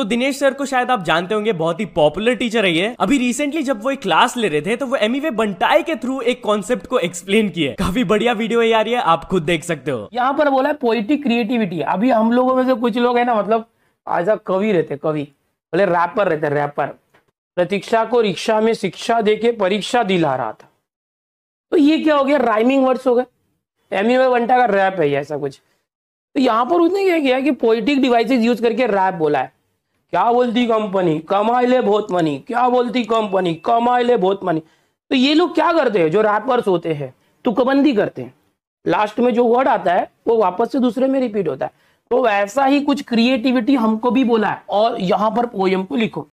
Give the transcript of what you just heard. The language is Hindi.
तो दिनेश सर को शायद आप जानते होंगे बहुत ही पॉपुलर टीचर है अभी रिसेंटली जब वो एक क्लास ले रहे थे तो वो एमी वे बंटाई के थ्रू एक कॉन्सेप्ट को एक्सप्लेन किए काफी बढ़िया वीडियो है यार ये आप खुद देख सकते हो यहाँ पर बोला है पोइटिक क्रिएटिविटी अभी हम लोगों में से कुछ लोग है ना मतलब आज कवि रहते कवि बोले रैपर रहते रैपर प्रतीक्षा को रिक्शा में शिक्षा देके परीक्षा दिला रहा था तो ये क्या हो गया राइमिंग वर्ड्स हो गए एमी वे बंटा का रैप है ऐसा कुछ तो यहाँ पर उसने क्या किया कि पोइटिक डिवाइसेज यूज करके रैप बोला है क्या बोलती कंपनी कमा ले बहुत मनी क्या बोलती कंपनी कमा ले बहुत मनी तो ये लोग क्या करते हैं जो रैपर्स होते हैं तुकबंदी करते हैं लास्ट में जो वर्ड आता है वो वापस से दूसरे में रिपीट होता है तो वैसा ही कुछ क्रिएटिविटी हमको भी बोला है और यहां पर पोयम को लिखो